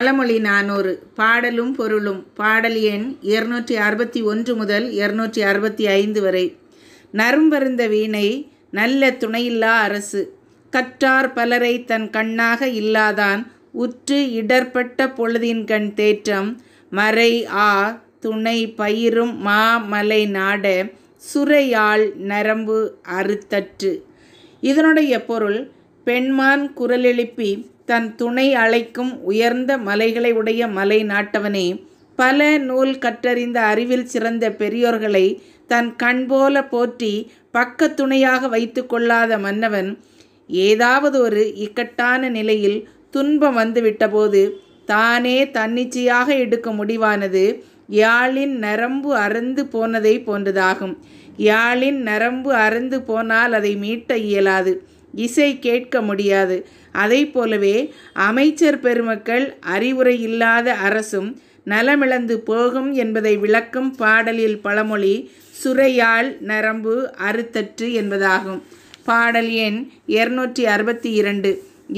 பழமொழி நானூறு பாடலும் பொருளும் பாடல் எண் இருநூற்றி அறுபத்தி ஒன்று முதல் இருநூற்றி அறுபத்தி ஐந்து வரை நரும்பருந்த வீணை நல்ல துணையில்லா அரசு கற்றார் பலரை தன் கண்ணாக இல்லாதான் உற்று இடர்பட்ட பொழுதின்கண் தேற்றம் மறை ஆ துணை பயிரும் மா மலை நாட சுரையாள் நரம்பு அறுத்தற்று இதனுடைய பொருள் பெண்மான் குரலெழுப்பி தன் துணை அழைக்கும் உயர்ந்த மலைகளை உடைய மலை நாட்டவனே பல நூல் கற்றறிந்த அறிவில் சிறந்த பெரியோர்களை தன் கண் போல போற்றி பக்க துணையாக வைத்து கொள்ளாத மன்னவன் ஏதாவது ஒரு இக்கட்டான நிலையில் துன்பம் வந்துவிட்டபோது தானே தன்னிச்சையாக எடுக்கும் முடிவானது யாழின் நரம்பு அறந்து போனதை போன்றதாகும் யாழின் நரம்பு அறந்து போனால் அதை மீட்ட இயலாது இசை கேட்க முடியாது அதை போலவே அமைச்சர் பெருமக்கள் அறிவுரை இல்லாத அரசும் நலமிழந்து போகும் என்பதை விளக்கும் பாடலில் பழமொழி சுரையால் நரம்பு அறுத்தற்று என்பதாகும் பாடல் எண் இருநூற்றி அறுபத்தி இரண்டு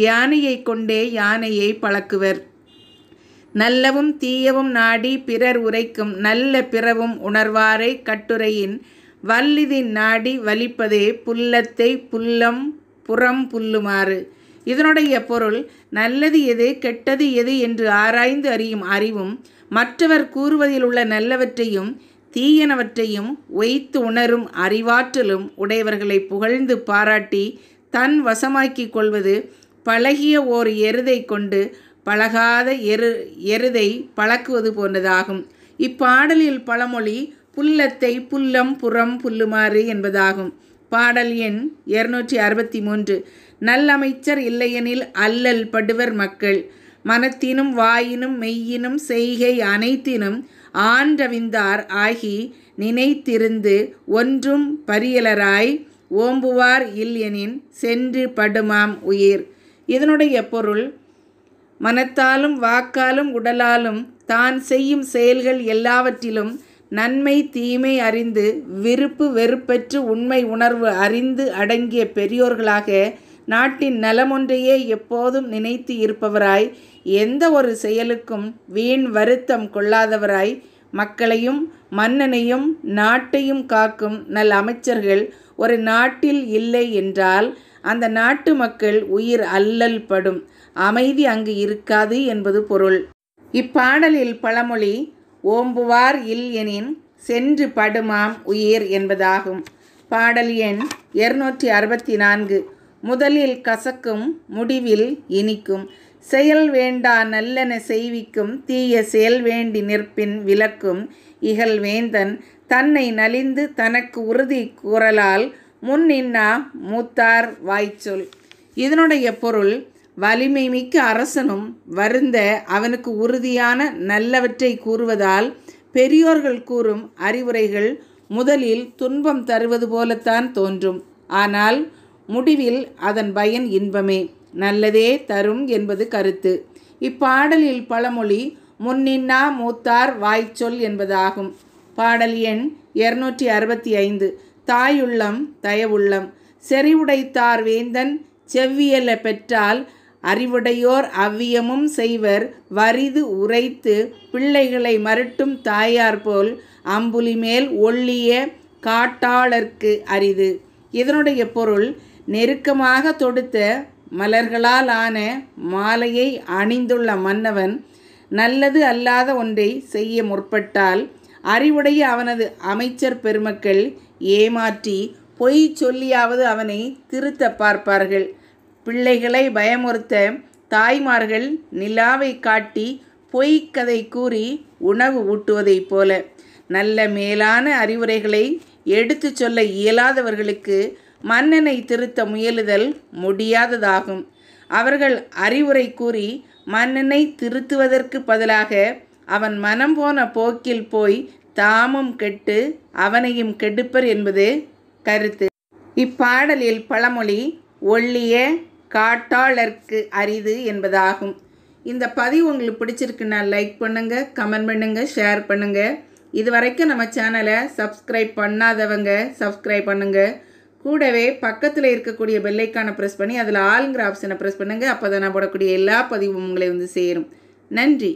யானையை கொண்டே யானையை பழக்குவர் நல்லவும் தீயவும் நாடி பிறர் உரைக்கும் நல்ல பிறவும் உணர்வாரை கட்டுரையின் வல்லிதின் நாடி வலிப்பதே புல்லத்தை புல்லம் புறம் புல்லுமாறு இதனுடைய பொருள் நல்லது எது கெட்டது எது என்று ஆராய்ந்து அறியும் அறிவும் மற்றவர் கூறுவதில் உள்ள நல்லவற்றையும் தீயனவற்றையும் ஒய்த்து உணரும் அறிவாற்றலும் உடையவர்களை புகழ்ந்து பாராட்டி தன் வசமாக்கி கொள்வது பழகிய ஓர் எருதை கொண்டு பழகாத எரு எருதை பழக்குவது போன்றதாகும் இப்பாடலில் பழமொழி புல்லத்தை புல்லம் புறம் புல்லுமாறு என்பதாகும் பாடல் எண் இருநூற்றி அறுபத்தி மூன்று நல்லமைச்சர் இல்லையெனில் அல்லல் படுவர் மக்கள் மனத்தினும் வாயினும் மெய்யினும் செய்கை அனைத்தினும் ஆண்டவிந்தார் ஆகி நினைத்திருந்து ஒன்றும் பரியலராய் ஓம்புவார் இல்யனின் சென்று படுமாம் உயிர் இதனுடைய பொருள் மனத்தாலும் வாக்காலும் உடலாலும் தான் செய்யும் செயல்கள் எல்லாவற்றிலும் நன்மை தீமை அறிந்து விருப்பு வெறுப்பெற்று உண்மை உணர்வு அறிந்து அடங்கிய பெரியோர்களாக நாட்டின் நலமொன்றையே எப்போதும் நினைத்து இருப்பவராய் எந்த ஒரு செயலுக்கும் வீண் வருத்தம் கொள்ளாதவராய் மக்களையும் மன்னனையும் நாட்டையும் காக்கும் நல் அமைச்சர்கள் ஒரு நாட்டில் இல்லை என்றால் அந்த நாட்டு மக்கள் உயிர் அல்லல் படும் அமைதி அங்கு இருக்காது என்பது பொருள் இப்பாடலில் பழமொழி ஓம்புவார் இல் எனின் சென்று படுமாம் உயிர் என்பதாகும் பாடல் எண் இருநூற்றி அறுபத்தி நான்கு முதலில் கசக்கும் முடிவில் இனிக்கும் செயல் வேண்டா நல்லன செய்விக்கும் தீய செயல் வேண்டி நிற்பின் விளக்கும் இகல் வேந்தன் தன்னை நலிந்து தனக்கு உறுதி குரலால் முன்னின்னா மூத்தார் வாய்ச்சொல் இதனுடைய பொருள் வலிமை மிக்க அரசனும் வருந்த அவனுக்கு உறுதியான நல்லவற்றை கூறுவதால் பெரியோர்கள் கூறும் அறிவுரைகள் முதலில் துன்பம் தருவது போலத்தான் தோன்றும் ஆனால் முடிவில் அதன் பயன் இன்பமே நல்லதே தரும் என்பது கருத்து இப்பாடலில் பழமொழி முன்னின்னா மூத்தார் வாய்ச்சொல் என்பதாகும் பாடல் எண் இருநூற்றி அறுபத்தி ஐந்து தாயுள்ளம் தயவுள்ளம் செறிவுடைத்தார் வேந்தன் செவ்வியல பெற்றால் அறிவுடையோர் அவ்வியமும் செய்வர் வரிது உரைத்து பிள்ளைகளை மருட்டும் தாயார் போல் அம்புலி மேல் ஒள்ளிய காட்டாளர்க்கு அரிது இதனுடைய பொருள் நெருக்கமாக தொடுத்த மலர்களால் ஆன மாலையை அணிந்துள்ள மன்னவன் நல்லது அல்லாத ஒன்றை செய்ய முற்பட்டால் அறிவுடைய அவனது அமைச்சர் பெருமக்கள் ஏமாற்றி பொய் சொல்லியாவது அவனை திருத்த பார்ப்பார்கள் பிள்ளைகளை பயமுறுத்த தாய்மார்கள் நிலாவை காட்டி பொய்க்கதை கூறி உணவு ஊட்டுவதைப் போல நல்ல மேலான அறிவுரைகளை எடுத்து சொல்ல இயலாதவர்களுக்கு மன்னனை திருத்த முயலுதல் முடியாததாகும் அவர்கள் அறிவுரை கூறி மன்னனை திருத்துவதற்கு பதிலாக அவன் மனம் போன போக்கில் போய் தாமும் கெட்டு அவனையும் கெடுப்பர் என்பது கருத்து இப்பாடலில் பழமொழி ஒள்ளிய காட்டாளர்க்கு அரிது என்பதாகும் இந்த பதிவு உங்களுக்கு பிடிச்சிருக்குன்னா லைக் பண்ணுங்கள் கமெண்ட் பண்ணுங்கள் ஷேர் பண்ணுங்கள் இது வரைக்கும் நம்ம சேனலை சப்ஸ்கிரைப் பண்ணாதவங்க சப்ஸ்கிரைப் பண்ணுங்கள் கூடவே பக்கத்தில் இருக்கக்கூடிய பெல்லைக்கான ப்ரெஸ் பண்ணி அதில் ஆளுங்கிற ஆப்ஷனை ப்ரெஸ் பண்ணுங்கள் அப்போ தான் நான் போடக்கூடிய எல்லா பதிவும் உங்களை வந்து சேரும் நன்றி